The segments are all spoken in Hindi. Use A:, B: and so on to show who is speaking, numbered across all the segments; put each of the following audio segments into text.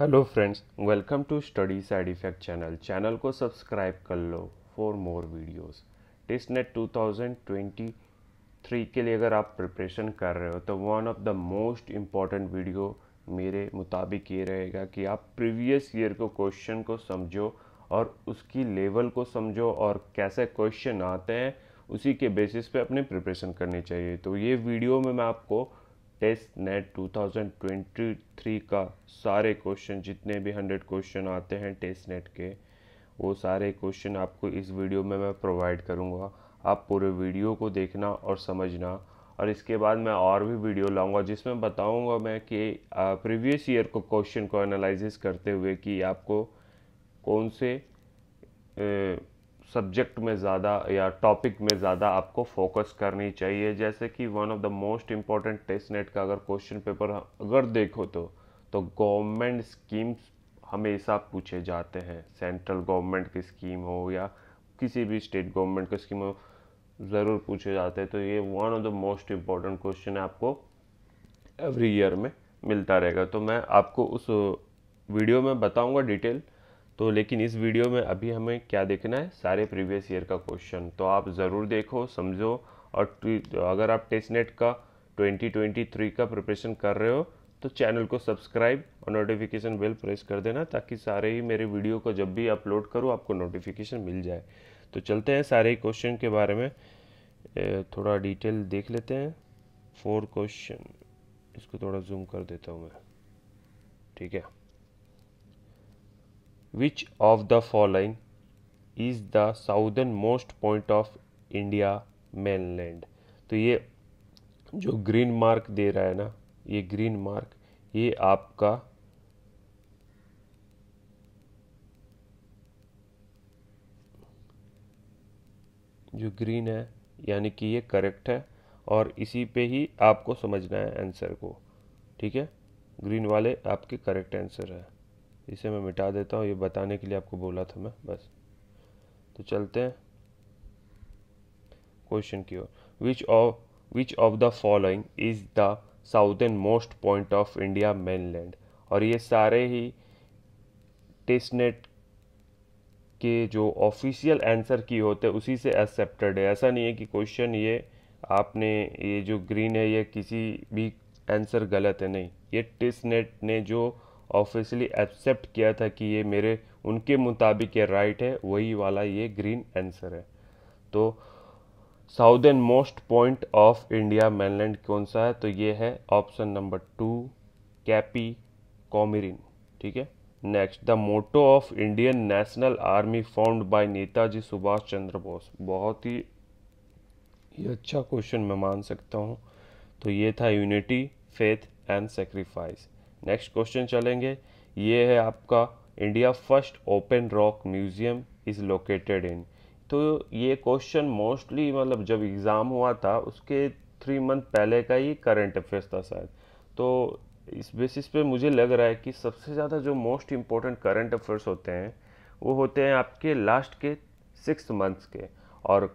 A: Hello friends welcome to study side effect channel channel को सब्सक्राइब कर लो for more videos test net 2023 के लिए अगर आप प्रिपरेशन कर रहे हो तो one of the most important video मेरे मुताबिक ये रहेगा कि आप प्रीवियस ईयर को क्वेश्चन को समझो और उसकी लेवल को समझो और कैसे क्वेश्चन आते हैं उसी के बेसिस पे अपने प्रिपरेशन करनी चाहिए तो ये वीडियो में मैं आपको टेस्ट नेट 2023 का सारे क्वेश्चन जितने भी हंड्रेड क्वेश्चन आते हैं टेस्ट नेट के वो सारे क्वेश्चन आपको इस वीडियो में मैं प्रोवाइड करूँगा आप पूरे वीडियो को देखना और समझना और इसके बाद मैं और भी वीडियो लाऊंगा जिसमें बताऊंगा मैं कि प्रीवियस ईयर को क्वेश्चन को एनालिसिस करते हुए कि आपको कौन से सब्जेक्ट में ज़्यादा या टॉपिक में ज़्यादा आपको फोकस करनी चाहिए जैसे कि one of the most important test net का अगर क्वेश्चन पेपर अगर देखो तो तो गवर्नमेंट स्कीम्स हमेशा पूछे जाते हैं सेंट्रल गवर्नमेंट की स्कीम हो या किसी भी स्टेट गवर्नमेंट की स्कीम हो ज़रूर पूछे जाते हैं तो ये one of the most important question है आपको एवरी ईयर में मिलता रहेगा तो मैं आपको उस वीडियो में बताऊंगा डिटेल तो लेकिन इस वीडियो में अभी हमें क्या देखना है सारे प्रीवियस ईयर का क्वेश्चन तो आप ज़रूर देखो समझो और अगर आप टेस्ट नेट का 2023 का प्रिपरेशन कर रहे हो तो चैनल को सब्सक्राइब और नोटिफिकेशन बेल प्रेस कर देना ताकि सारे ही मेरे वीडियो को जब भी अपलोड करूँ आपको नोटिफिकेशन मिल जाए तो चलते हैं सारे क्वेश्चन के बारे में थोड़ा डिटेल देख लेते हैं फोर क्वेश्चन इसको थोड़ा जूम कर देता हूँ मैं ठीक है which of the following is the most point of India mainland तो ये जो ग्रीन मार्क दे रहा है ना ये ग्रीन मार्क ये आपका जो ग्रीन है यानी कि ये करेक्ट है और इसी पे ही आपको समझना है आंसर को ठीक है ग्रीन वाले आपके करेक्ट आंसर है इसे मैं मिटा देता हूँ ये बताने के लिए आपको बोला था मैं बस तो चलते हैं क्वेश्चन की ओर which of which of the following is the southernmost point of India mainland और ये सारे ही टेस्टनेट के जो ऑफिशियल आंसर की होते हैं उसी से एक्सेप्टेड है ऐसा नहीं है कि क्वेश्चन ये आपने ये जो ग्रीन है ये किसी भी आंसर गलत है नहीं ये टेस्टनेट ने जो ऑफिशियली एक्सेप्ट किया था कि ये मेरे उनके मुताबिक ये राइट है वही वाला ये ग्रीन आंसर है तो southernmost point of India mainland कौन सा है तो ये है option number two cape Comorin ठीक है next the motto of Indian National Army found by Netaji Subhash Chandra Bose बहुत ही ये अच्छा क्वेश्चन मैं मान सकता हूँ तो ये था unity faith and sacrifice next question चलेंगे ये है आपका India first open rock museum is located in तो ये क्वेश्चन मोस्टली मतलब जब एग्ज़ाम हुआ था उसके थ्री मंथ पहले का ही करंट अफेयर्स था शायद तो इस बेसिस पे मुझे लग रहा है कि सबसे ज़्यादा जो मोस्ट इम्पोर्टेंट करंट अफेयर्स होते हैं वो होते हैं आपके लास्ट के सिक्स मंथ्स के और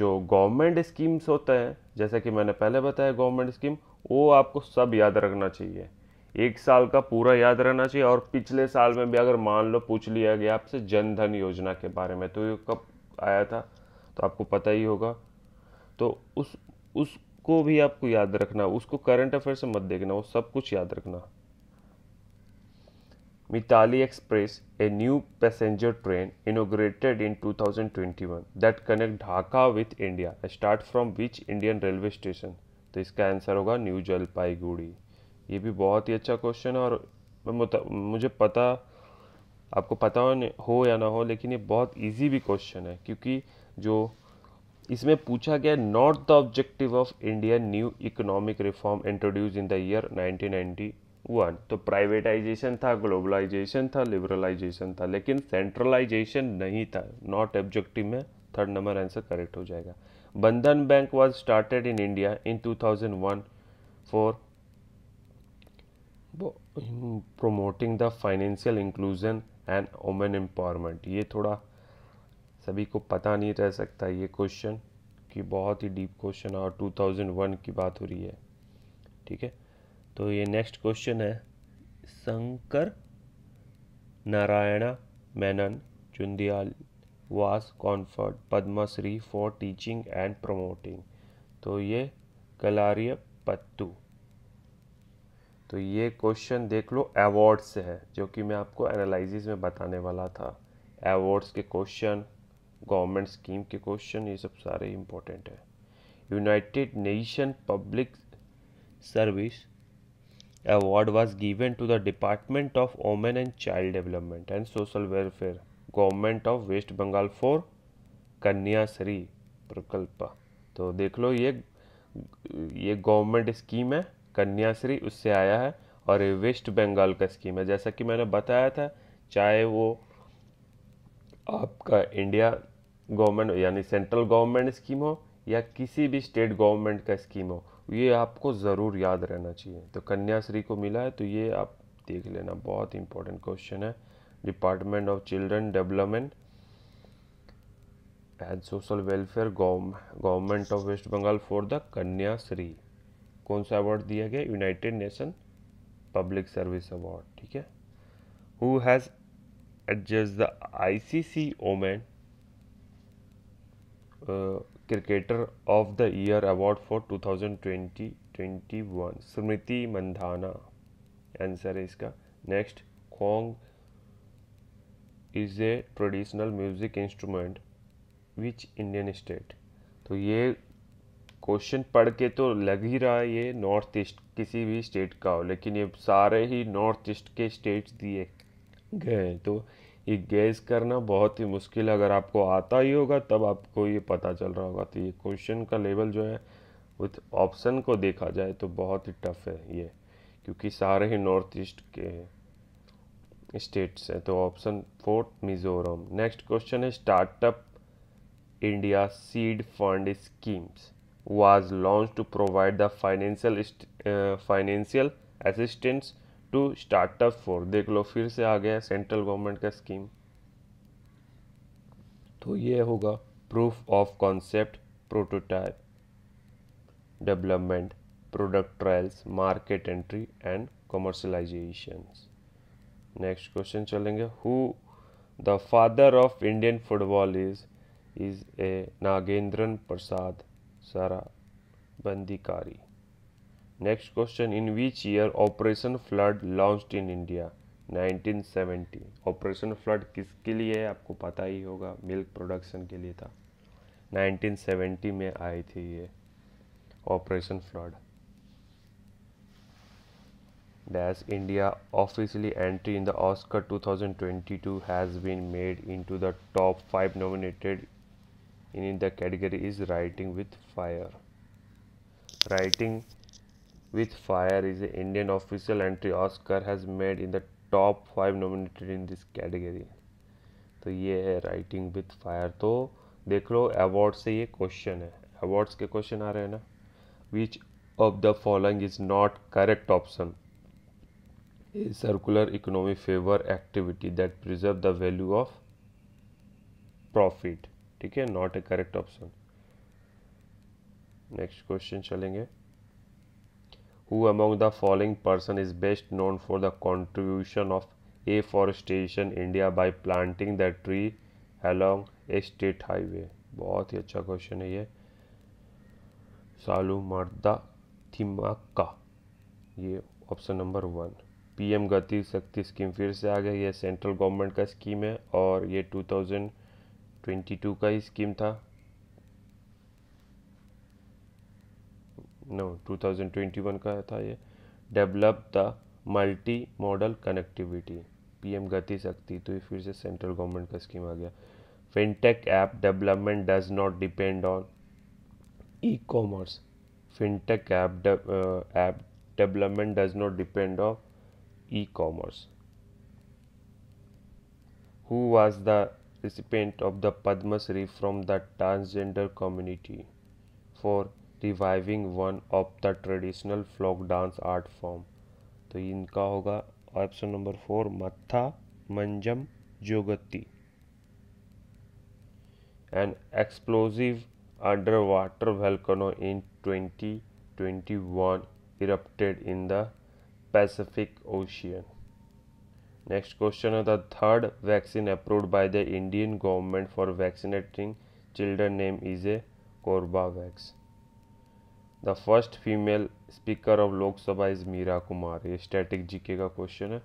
A: जो गवर्नमेंट स्कीम्स होते हैं जैसा कि मैंने पहले बताया गवर्नमेंट स्कीम वो आपको सब याद रखना चाहिए एक साल का पूरा याद रहना चाहिए और पिछले साल में भी अगर मान लो पूछ लिया गया आपसे जन धन योजना के बारे में तो ये कब आया था तो आपको पता ही होगा तो उस उसको भी आपको याद रखना उसको करंट अफेयर से मत देखना वो सब कुछ याद रखना Mitali express a new passenger train inaugurated in 2021 that connect Dhaka with India start from which Indian railway station तो इसका आंसर होगा न्यू जलपाईगुड़ी ये भी बहुत ही अच्छा क्वेश्चन है और मुझे पता आपको पता हो या ना हो लेकिन ये बहुत इजी भी क्वेश्चन है क्योंकि जो इसमें पूछा गया not the objective of India new economic reform introduce in the year 1991 तो प्राइवेटाइजेशन था ग्लोबलाइजेशन था लिबरलाइजेशन था लेकिन सेंट्रलाइजेशन नहीं था नॉट ऑब्जेक्टिव में थर्ड नंबर आंसर करेक्ट हो जाएगा Bandhan bank was started in India in one for promoting the financial inclusion and women empowerment ये थोड़ा सभी को पता नहीं रह सकता ये क्वेश्चन कि बहुत ही डीप क्वेश्चन है और 2001 की बात हो रही है ठीक है तो ये नेक्स्ट क्वेश्चन है Shankar Narayana Menon Chundayil was conferred Padma Shri for teaching and promoting तो ये कलारिय पत्तू तो ये क्वेश्चन देख लो अवार्ड से है जो कि मैं आपको एनालिस में बताने वाला था अवार्ड्स के क्वेश्चन गवर्नमेंट स्कीम के क्वेश्चन ये सब सारे इम्पोर्टेंट है United Nation public service award was given to the department of women and child development and social welfare government of West Bengal for Kanyashree Prakalpa तो देख लो ये ये गवर्नमेंट स्कीम है कन्याश्री उससे आया है और ये वेस्ट बंगाल का स्कीम है जैसा कि मैंने बताया था चाहे वो आपका इंडिया गवर्नमेंट यानी सेंट्रल गवर्नमेंट स्कीम हो या किसी भी स्टेट गवर्नमेंट का स्कीम हो ये आपको ज़रूर याद रहना चाहिए तो कन्याश्री को मिला है तो ये आप देख लेना बहुत इंपॉर्टेंट क्वेश्चन है department of children development and social welfare government of West Bengal for the Kanyashree कौन सा अवार्ड दिया गया United Nation public service award ठीक है who has adjudged the I C C women cricketer of the year award for two thousand twenty twenty one Smriti Mandhana answer है इसका next Khong is a traditional music instrument which Indian state तो ये क्वेश्चन पढ़ के तो लग ही रहा है ये नॉर्थ ईस्ट किसी भी स्टेट का हो लेकिन ये सारे ही नॉर्थ ईस्ट के स्टेट्स दिए गए हैं तो ये गैस करना बहुत ही मुश्किल है अगर आपको आता ही होगा तब आपको ये पता चल रहा होगा तो ये क्वेश्चन का लेवल जो है विथ ऑप्शन को देखा जाए तो बहुत ही टफ है ये क्योंकि सारे ही नॉर्थ ईस्ट के स्टेट्स हैं तो option fourth Mizoram next question है startup India seed fund schemes was launched to provide the financial uh, financial assistance to startup for देख लो फिर से आ गया सेंट्रल गवर्नमेंट का स्कीम तो ये होगा proof of concept prototype development product trials market entry and commercialisation next question चलेंगे who the father of Indian football is is a Nagendran Prasad Sarbadhikari next question in which year operation flood launched in India 1970 operation flood किसके लिए है आपको पता ही होगा मिल्क प्रोडक्शन के लिए था 1970 में आई थी ये operation flood dash India officially entry in the Oscar 2022 has been made into the top five nominated in, the category is writing with fire writing with fire is the indian official entry oscar has made in the top 5 nominated in this category So, ये है राइटिंग विथ फायर तो देख लो अवार्ड से ये क्वेश्चन है अवार्ड्स के क्वेश्चन आ रहे हैं ना which of the following is not correct option a circular economy favour activity that preserve the value of ठीक है not a correct option next question चलेंगे who among the following person is best known for the contribution of afforestation India by planting the tree along a state highway बहुत ही अच्छा क्वेश्चन है ये सालू मर्दा थिमाका ये option number one PM Gati शक्ति स्कीम फिर से आ गई ये सेंट्रल गवर्नमेंट का स्कीम है और ये 2000 22 का ही स्कीम था नो no, 2021 का था ये develop the multi model connectivity PM Gati Shakti तो ये फिर से सेंट्रल गवर्नमेंट का स्कीम आ गया fintech app development does not depend on e commerce fintech app app development does not depend on e commerce who was the recipient of the Padma Shri from the transgender community for reviving one of the traditional folk dance art form. तो इनका होगा ऑप्शन नंबर फोर मत्था मंजम जोगती and explosive under water volcano in 2021 erupted in the Pacific Ocean. Next question है the third vaccine approved by the Indian government for vaccinating children name is a Corbevax the first female speaker of Lok Sabha is Meera Kumar ये स्टैटिक जीके का क्वेश्चन है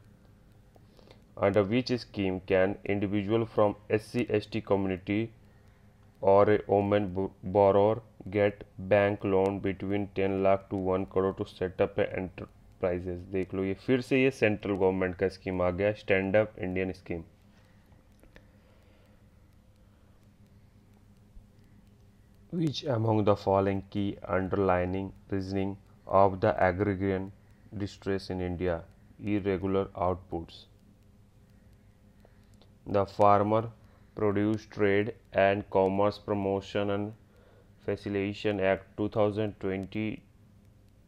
A: under which scheme can individual from S C S T community और a women borrower get bank loan between ten lakh to one crore to set up enterprises देख लो ये फिर से ये सेंट्रल गवर्नमेंट का स्कीम आ गया stand up Indian scheme which among the following key underlining reasoning of the agrarian distress in India irregular outputs the farmer produce trade and commerce promotion and facilitation act two thousand twenty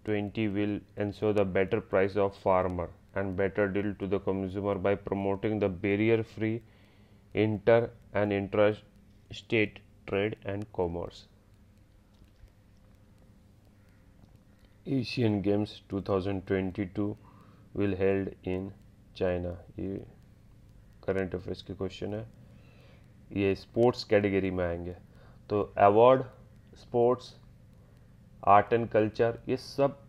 A: 20 will ensure the better price of farmer and better deal to the consumer by promoting the barrier free inter and intra-state trade and commerce. Asian Games 2022 will held in China. ये current अफेयर्स के क्वेश्चन है sports category कैटेगरी में आएंगे तो award sports. Art and culture ये सब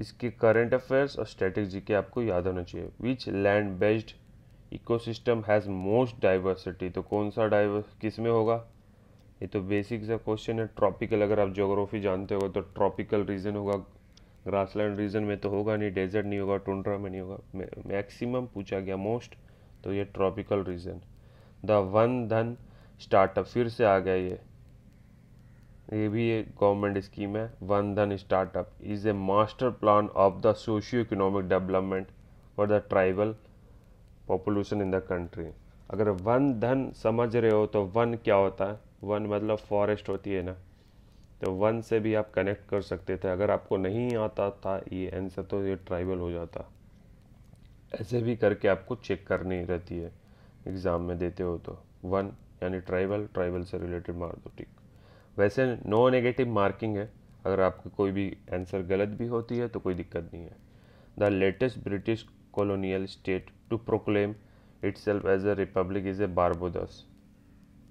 A: इसके करंट अफेयर्स और स्ट्रेटेजी के आपको याद होना चाहिए which land based ecosystem has most diversity तो कौन सा डाइवर्स किस में होगा ये तो बेसिक सा क्वेश्चन है ट्रॉपिकल अगर आप जोग्राफी जानते हो तो ट्रॉपिकल रीजन होगा ग्रासलैंड रीजन में तो होगा नहीं डेजर्ट नहीं होगा टुंड्रा में नहीं होगा मैक्सिमम पूछा गया मोस्ट तो ये tropical region the Van Dhan startup फिर से आ गया ये तो ये भी एक गवर्नमेंट स्कीम है Van Dhan startup is a master plan of the socio economic development for the tribal population in the country अगर वन धन समझ रहे हो तो वन क्या होता है वन मतलब फॉरेस्ट होती है ना तो वन से भी आप कनेक्ट कर सकते थे अगर आपको नहीं आता था ये आंसर तो ये ट्राइबल हो जाता ऐसे भी करके आपको चेक करनी रहती है एग्ज़ाम में देते हो तो वन यानी ट्राइबल ट्राइबल से रिलेटेड मार दो ठीक वैसे नो नेगेटिव मार्किंग है अगर आपकी कोई भी आंसर गलत भी होती है तो कोई दिक्कत नहीं है the latest British state to proclaim itself as a republic is a Barbados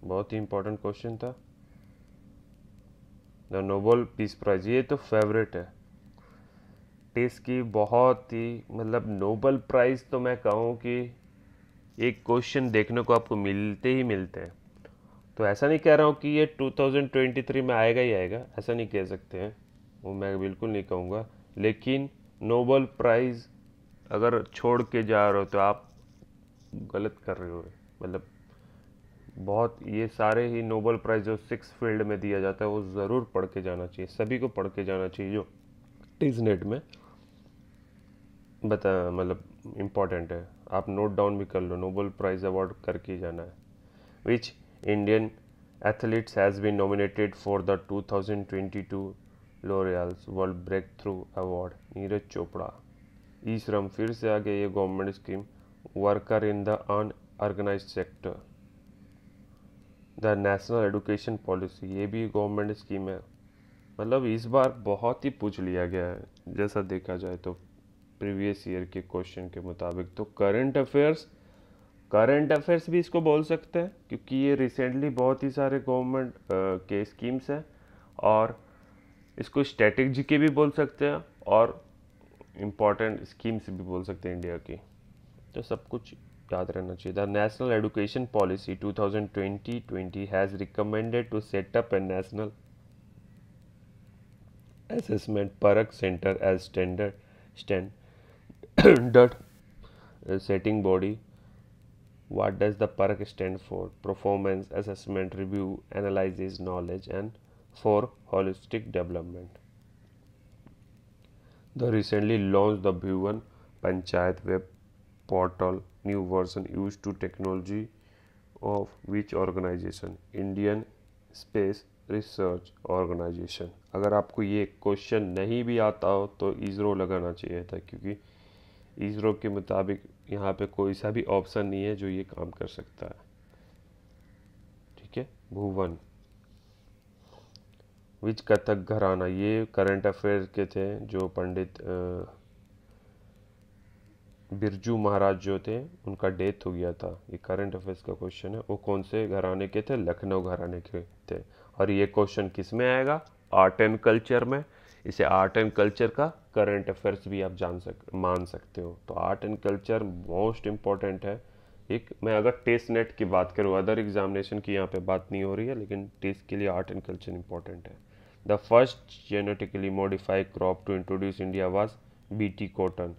A: बहुत ही इंपॉर्टेंट क्वेश्चन था द नोबल पीस प्राइज ये तो फेवरेट है टेस की बहुत ही मतलब नोबल प्राइज़ तो मैं कहूँ कि एक क्वेश्चन देखने को आपको मिलते ही मिलते हैं तो ऐसा नहीं कह रहा हूँ कि ये 2023 में आएगा ही आएगा ऐसा नहीं कह सकते हैं वो मैं बिल्कुल नहीं कहूँगा लेकिन नोबल प्राइज़ अगर छोड़ के जा रहे हो तो आप गलत कर रहे हो मतलब बहुत ये सारे ही नोबल प्राइज़ जो सिक्स फील्ड में दिया जाता है वो ज़रूर पढ़ के जाना चाहिए सभी को पढ़ के जाना चाहिए जो नेट में बता मतलब इम्पॉर्टेंट है आप नोट डाउन भी कर लो नोबल प्राइज़ अवार्ड करके जाना है विच Indian athletes has been nominated for the 2022 L'Oreal's World Breakthrough Award. Neeraj Chopra इस श्रम फिर से आ गई ये government scheme worker in the unorganised sector the national education policy ये भी गवर्नमेंट स्कीम है मतलब इस बार बहुत ही पूछ लिया गया है जैसा देखा जाए तो प्रीवियस ईयर के क्वेश्चन के मुताबिक तो करंट अफेयर्स करंट अफेयर्स भी इसको बोल सकते हैं क्योंकि ये रिसेंटली बहुत ही सारे गवर्नमेंट के स्कीम्स हैं और इसको स्ट्रेटेजी के भी बोल सकते हैं और इम्पॉर्टेंट स्कीम्स भी बोल सकते हैं इंडिया की तो सब कुछ याद रहना चाहिए the national education policy 2020-20 has recommended to set up a national assessment Parakh centre as standard stand setting body what does the perk stand for performance assessment review analysis knowledge and for holistic development the recently launched the bhuvan panchayat web portal new version used to technology of which organization indian space research organisation अगर आपको ये क्वेश्चन नहीं भी आता हो तो इसरो लगाना चाहिए था क्योंकि इसरो के मुताबिक यहाँ पे कोई सा भी ऑप्शन नहीं है जो ये काम कर सकता है ठीक है भुवन विच कथक घराना ये करंट अफेयर के थे जो पंडित बिरजू महाराज जो थे उनका डेथ हो गया था ये करंट अफेयर्स का क्वेश्चन है वो कौन से घराने के थे लखनऊ घराने के थे और ये क्वेश्चन किस में आएगा आर्ट एंड कल्चर में इसे आर्ट एंड कल्चर का करंट अफेयर्स भी आप जान सक मान सकते हो तो art and culture most important है एक मैं अगर टेस्ट नेट की बात करूँ अदर एग्जामिनेशन की यहाँ पे बात नहीं हो रही है लेकिन टेस्ट के लिए आर्ट एंड कल्चर इम्पॉर्टेंट है the first genetically modified crop to introduce India B T cotton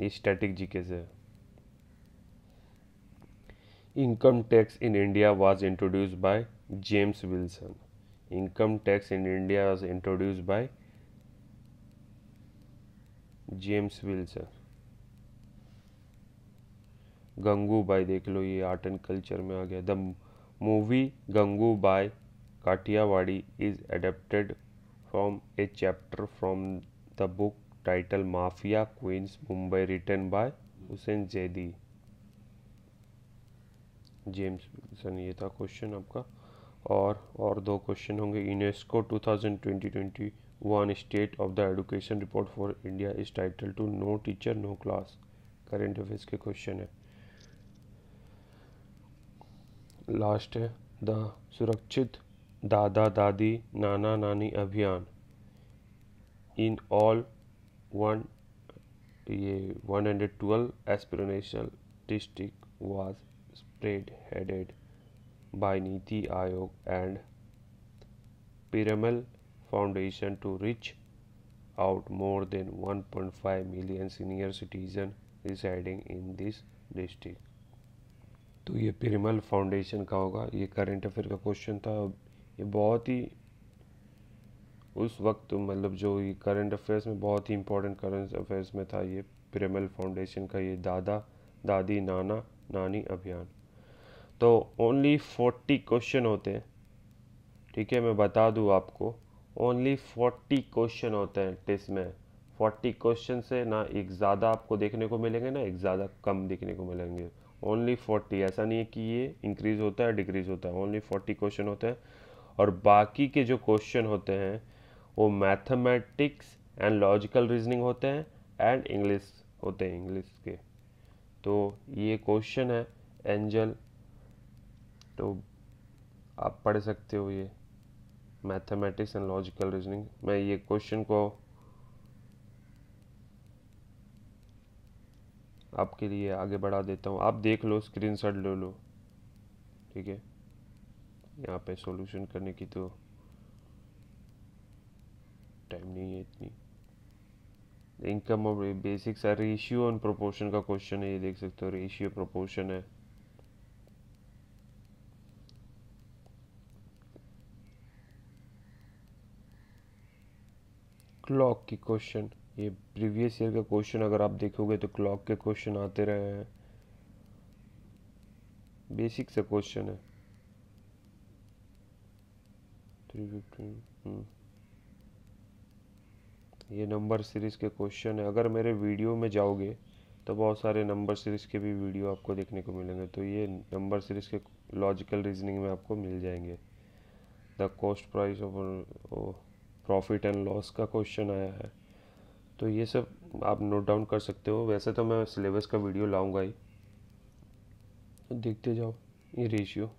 A: ये स्टैटिक के से है income tax in India was introduce by James Wilson income tax in India was introduce by James Wilson Gangu Bai देख लो ये आर्ट एंड कल्चर में आ गया the movie Gangu Bai Kathiawadi is adapted from a chapter from the book title Mafia queen's Mumbai written by Hussain Zaidi James Wilson ये था क्वेश्चन आपका और और दो क्वेश्चन होंगे UNESCO two thousand twenty twenty one state of the education report for India is title to no teacher no class current affairs के क्वेश्चन है लास्ट है the Surakshit Dada Dadi Nana Nani Abhiyan in all one ये one hundred twelve aspirational district was spread headed by NITI Aayog and Piramal foundation to reach out more than 1.5 million senior citizen residing in this district तो ये पिरमल फाउंडेशन का होगा ये करंट अफेयर का क्वेश्चन था ये बहुत ही उस वक्त मतलब जो ये करंट अफेयर्स में बहुत ही इंपॉर्टेंट करंट अफेयर्स में था ये पिरमल फाउंडेशन का ये दादा दादी नाना नानी अभियान तो ओनली फोर्टी क्वेश्चन होते हैं ठीक है मैं बता दूँ आपको ओनली फोर्टी क्वेश्चन होते हैं टेस्ट में फोर्टी क्वेश्चन से ना एक ज़्यादा आपको देखने को मिलेंगे ना एक ज़्यादा कम देखने को मिलेंगे ओनली फोर्टी ऐसा नहीं है कि ये इंक्रीज़ होता है डिक्रीज़ होता है ओनली फोर्टी क्वेश्चन होते हैं और बाकी के जो क्वेश्चन होते हैं वो मैथमेटिक्स एंड लॉजिकल रीजनिंग होते हैं एंड इंग्लिश होते हैं इंग्लिश के तो ये क्वेश्चन है एंजल तो आप पढ़ सकते हो ये मैथमेटिक्स एंड लॉजिकल रीजनिंग मैं ये क्वेश्चन को आपके लिए आगे बढ़ा देता हूँ आप देख लो स्क्रीन शॉट ले लो ठीक है यहाँ पे सॉल्यूशन करने की तो टाइम नहीं है इतनी इनकम और बेसिक्स है रेशियो एंड प्रोपोर्शन का क्वेश्चन है ये देख सकते हो रेशियो प्रोपोर्शन है क्लॉक की क्वेश्चन ये प्रीवियस ईयर का क्वेश्चन अगर आप देखोगे तो क्लॉक के क्वेश्चन आते रहे हैं बेसिक से क्वेश्चन है थ्री हम्म। ये नंबर सीरीज़ के क्वेश्चन है अगर मेरे वीडियो में जाओगे तो बहुत सारे नंबर सीरीज़ के भी वीडियो आपको देखने को मिलेंगे तो ये नंबर सीरीज़ के लॉजिकल रीजनिंग में आपको मिल जाएंगे the cost price of profit and loss का क्वेश्चन आया है तो ये सब आप नोट डाउन कर सकते हो वैसे तो मैं सिलेबस का वीडियो लाऊंगा ही तो देखते जाओ ये रेशियो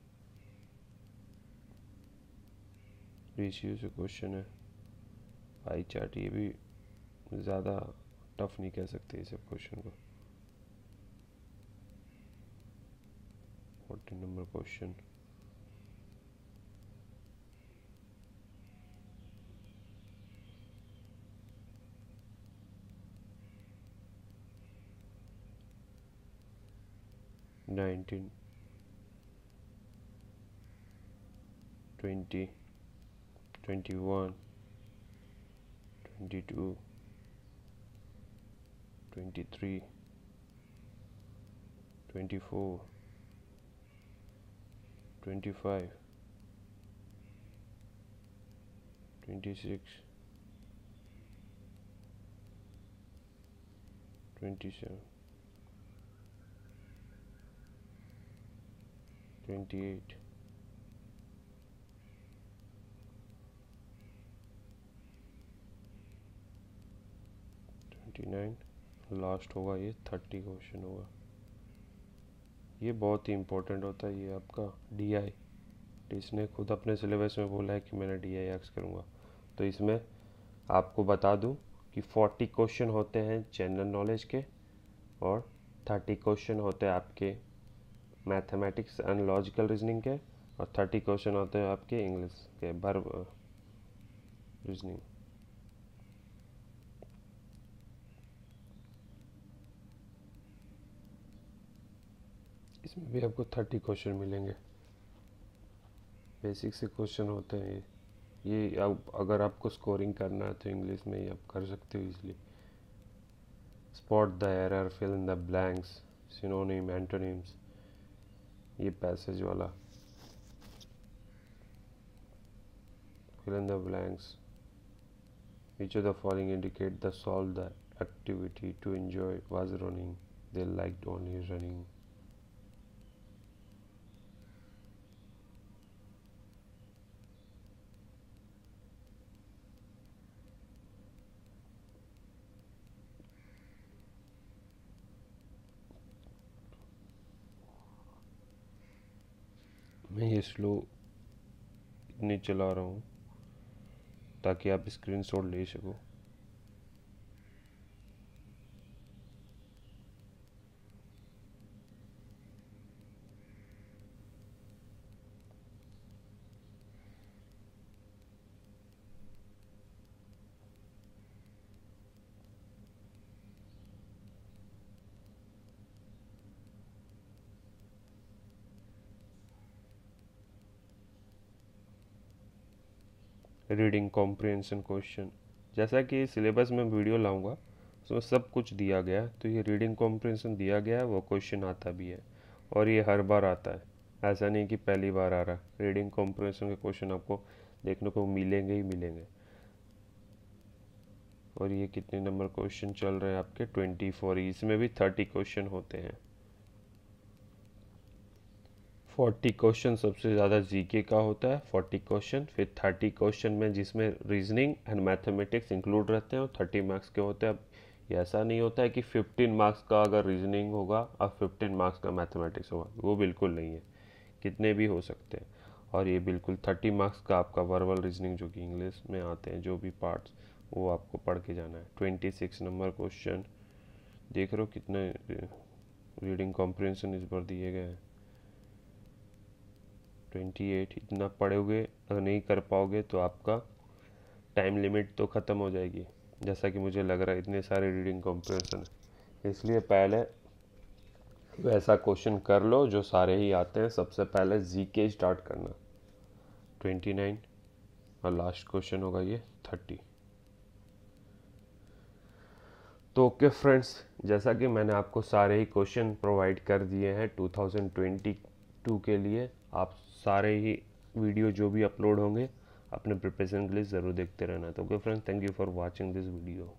A: रेशियो से क्वेश्चन है आई चार्ट ये भी ज़्यादा टफ नहीं कह सकते ये सब क्वेश्चन को फोर्टीन नंबर क्वेश्चन 19 20 21 22 23 24 25 26 27 29 लास्ट होगा ये 30 क्वेश्चन होगा ये बहुत ही इम्पोर्टेंट होता है ये आपका डी आई इसने खुद अपने सिलेबस में बोला है कि मैंने डी आई एक्स करूँगा तो इसमें आपको बता दूं कि 40 क्वेश्चन होते हैं जनरल नॉलेज के और 30 क्वेश्चन होते हैं आपके मैथमेटिक्स एंड लॉजिकल रीजनिंग के और थर्टी क्वेश्चन होते हैं आपके इंग्लिश के भर रीजनिंग uh, इसमें भी आपको थर्टी क्वेश्चन मिलेंगे बेसिक से क्वेश्चन होते हैं ये ये अब अगर आपको स्कोरिंग करना है तो इंग्लिश में ही आप कर सकते हो इसलिए spot the error fill in the blanks synonym antonyms ये passage. वाला fill in the blanks which of the following indicate the solve the activity to enjoy was running they liked only running मैं ये स्लो इतनी चला रहा हूँ ताकि आप स्क्रीन शॉट ले सको रीडिंग कॉम्प्रिहेंशन क्वेश्चन जैसा कि सिलेबस में वीडियो लाऊंगा उसमें सब कुछ दिया गया तो ये रीडिंग कॉम्प्रिहेंशन दिया गया है वो क्वेश्चन आता भी है और ये हर बार आता है ऐसा नहीं कि पहली बार आ रहा रीडिंग कॉम्प्रिहेंशन के क्वेश्चन आपको देखने को मिलेंगे ही मिलेंगे और ये कितने नंबर क्वेश्चन चल रहे हैं आपके ट्वेंटी फोर इसमें भी थर्टी क्वेश्चन होते हैं फोर्टी क्वेश्चन सबसे ज़्यादा जीके का होता है फोर्टी क्वेश्चन फिर थर्टी क्वेश्चन में जिसमें रीजनिंग एंड मैथमेटिक्स इंक्लूड रहते हैं और थर्टी मार्क्स के होते हैं अब ये ऐसा नहीं होता है कि फिफ्टीन मार्क्स का अगर रीजनिंग होगा और फिफ्टीन मार्क्स का मैथमेटिक्स होगा वो बिल्कुल नहीं है कितने भी हो सकते हैं और ये बिल्कुल थर्टी मार्क्स का आपका वर्बल रीजनिंग जो कि इंग्लिश में आते हैं जो भी पार्ट्स वो आपको पढ़ के जाना है ट्वेंटी सिक्स नंबर क्वेश्चन देख रहे हो कितने रीडिंग कॉम्प्रिहेंशन इस पर दिए गए हैं ट्वेंटी एट इतना पढ़ोगे अगर नहीं कर पाओगे तो आपका टाइम लिमिट तो ख़त्म हो जाएगी जैसा कि मुझे लग रहा है इतने सारे रीडिंग है इसलिए पहले वैसा क्वेश्चन कर लो जो सारे ही आते हैं सबसे पहले जी के स्टार्ट करना ट्वेंटी नाइन और लास्ट क्वेश्चन होगा ये थर्टी तो ओके फ्रेंड्स जैसा कि मैंने आपको सारे ही क्वेश्चन प्रोवाइड कर दिए हैं 2022 के लिए आप सारे ही वीडियो जो भी अपलोड होंगे अपने प्रिपरेशन के लिए ज़रूर देखते रहना तो okay friends thank you for watching this video